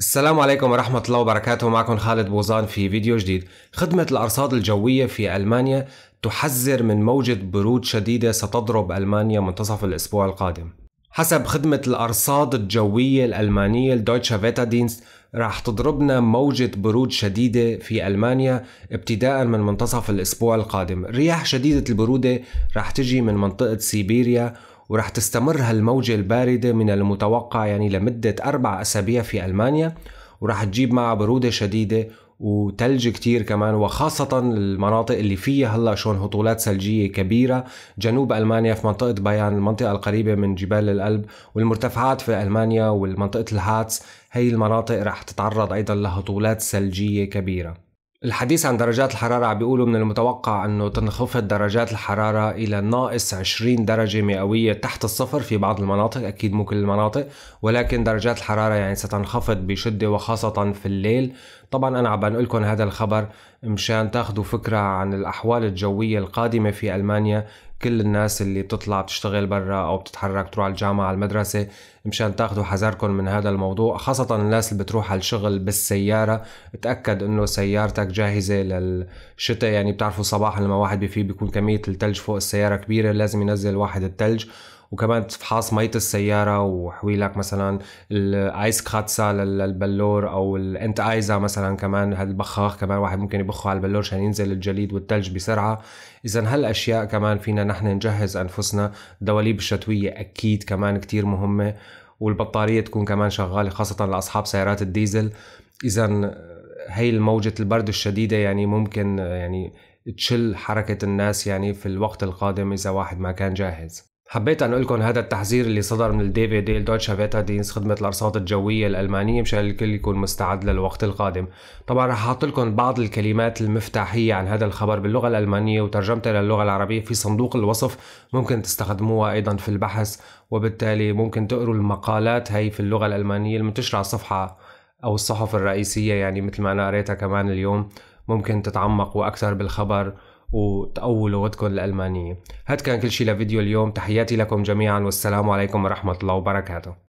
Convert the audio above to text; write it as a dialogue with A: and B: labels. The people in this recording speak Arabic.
A: السلام عليكم ورحمة الله وبركاته معكم خالد بوزان في فيديو جديد خدمة الأرصاد الجوية في ألمانيا تحذر من موجة برود شديدة ستضرب ألمانيا منتصف الأسبوع القادم حسب خدمة الأرصاد الجوية الألمانية الدويتشا فيتا دينست راح تضربنا موجة برود شديدة في ألمانيا ابتداء من منتصف الأسبوع القادم رياح شديدة البرودة راح تجي من منطقة سيبيريا ورح تستمر هالموجة الباردة من المتوقع يعني لمدة أربع أسابيع في ألمانيا ورح تجيب معها برودة شديدة وتلج كتير كمان وخاصة المناطق اللي فيها هلا شون هطولات ثلجية كبيرة جنوب ألمانيا في منطقة بايان المنطقة القريبة من جبال الألب والمرتفعات في ألمانيا والمنطقة الهاتس هي المناطق رح تتعرض أيضا لهطولات ثلجية كبيرة الحديث عن درجات الحرارة عم بيقولوا من المتوقع أنه تنخفض درجات الحرارة إلى ناقص 20 درجة مئوية تحت الصفر في بعض المناطق أكيد مو كل المناطق ولكن درجات الحرارة يعني ستنخفض بشدة وخاصة في الليل طبعا أنا عم بنقلكم هذا الخبر مشان تاخدوا فكرة عن الأحوال الجوية القادمة في ألمانيا كل الناس اللي بتطلع بتشتغل برا او بتتحرك تروح على الجامعه على المدرسه مشان تاخذوا حذركم من هذا الموضوع خاصه الناس اللي بتروح على الشغل بالسياره تاكد انه سيارتك جاهزه للشتاء يعني بتعرفوا صباح لما واحد بفيه بيكون كميه الثلج فوق السياره كبيره لازم ينزل واحد الثلج وكمان تفحص مية السيارة وحويلك مثلا الايس كراتسا للبلور او الانت ايزا مثلا كمان هذا البخاخ كمان واحد ممكن يبخه على البلور عشان ينزل الجليد والثلج بسرعة اذا هالاشياء كمان فينا نحن نجهز انفسنا دواليب الشتوية اكيد كمان كتير مهمة والبطارية تكون كمان شغالة خاصة لأصحاب سيارات الديزل إذا هي الموجة البرد الشديدة يعني ممكن يعني تشل حركة الناس يعني في الوقت القادم إذا واحد ما كان جاهز حبيت أن لكم هذا التحذير اللي صدر من الدي في دي دوتشا فيتا دينس خدمة الأرصاد الجوية الألمانية مشان الكل يكون مستعد للوقت القادم طبعا رح أحط لكم بعض الكلمات المفتاحية عن هذا الخبر باللغة الألمانية وترجمتها للغة العربية في صندوق الوصف ممكن تستخدموها أيضا في البحث وبالتالي ممكن تقروا المقالات هي في اللغة الألمانية المنتشرة على الصفحة أو الصحف الرئيسية يعني مثل ما أنا قريتها كمان اليوم ممكن تتعمقوا أكثر بالخبر وتقولوا ودكم الألمانية هاد كان كل شي لفيديو اليوم تحياتي لكم جميعا والسلام عليكم ورحمة الله وبركاته